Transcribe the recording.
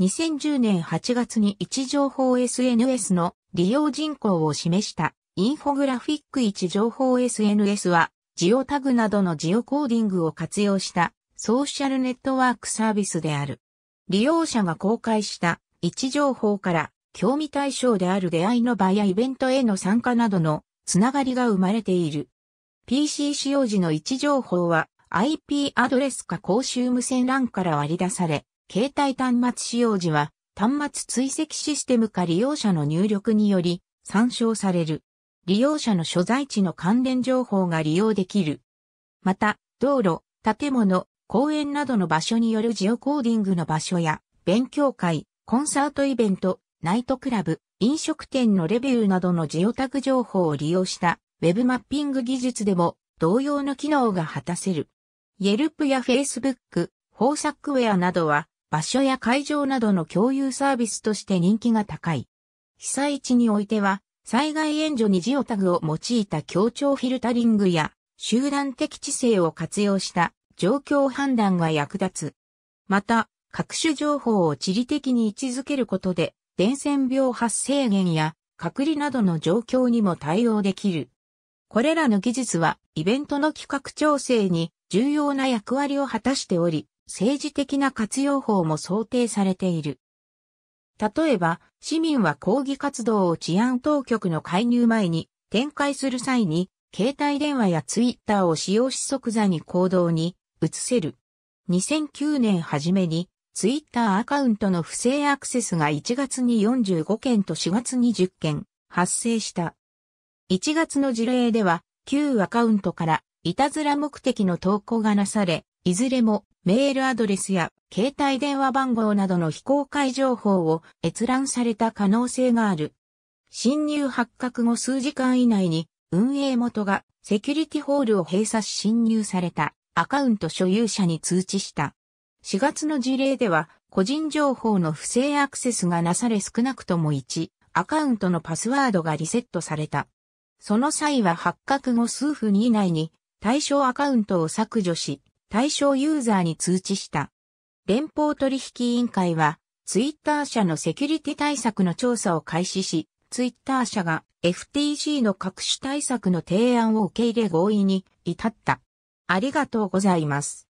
2010年8月に位置情報 SNS の利用人口を示したインフォグラフィック位置情報 SNS はジオタグなどのジオコーディングを活用したソーシャルネットワークサービスである。利用者が公開した位置情報から興味対象である出会いの場やイベントへの参加などのつながりが生まれている。PC 使用時の位置情報は IP アドレスか公衆無線 LAN から割り出され、携帯端末使用時は、端末追跡システムか利用者の入力により参照される。利用者の所在地の関連情報が利用できる。また、道路、建物、公園などの場所によるジオコーディングの場所や、勉強会、コンサートイベント、ナイトクラブ、飲食店のレビューなどのジオタグ情報を利用したウェブマッピング技術でも同様の機能が果たせる。Yelp や Facebook、フォーサッ w a r e などは場所や会場などの共有サービスとして人気が高い。被災地においては、災害援助にジオタグを用いた協調フィルタリングや集団的知性を活用した状況判断が役立つ。また、各種情報を地理的に位置づけることで、伝染病発生源や隔離などの状況にも対応できる。これらの技術はイベントの企画調整に重要な役割を果たしており、政治的な活用法も想定されている。例えば、市民は抗議活動を治安当局の介入前に展開する際に、携帯電話やツイッターを使用し即座に行動に移せる。2009年初めに、ツイッターアカウントの不正アクセスが1月に45件と4月に10件発生した。1月の事例では、旧アカウントからいたずら目的の投稿がなされ、いずれもメールアドレスや携帯電話番号などの非公開情報を閲覧された可能性がある。侵入発覚後数時間以内に運営元がセキュリティホールを閉鎖し侵入されたアカウント所有者に通知した。4月の事例では個人情報の不正アクセスがなされ少なくとも1アカウントのパスワードがリセットされた。その際は発覚後数分以内に対象アカウントを削除し、対象ユーザーに通知した。連邦取引委員会は、ツイッター社のセキュリティ対策の調査を開始し、ツイッター社が FTC の各種対策の提案を受け入れ合意に至った。ありがとうございます。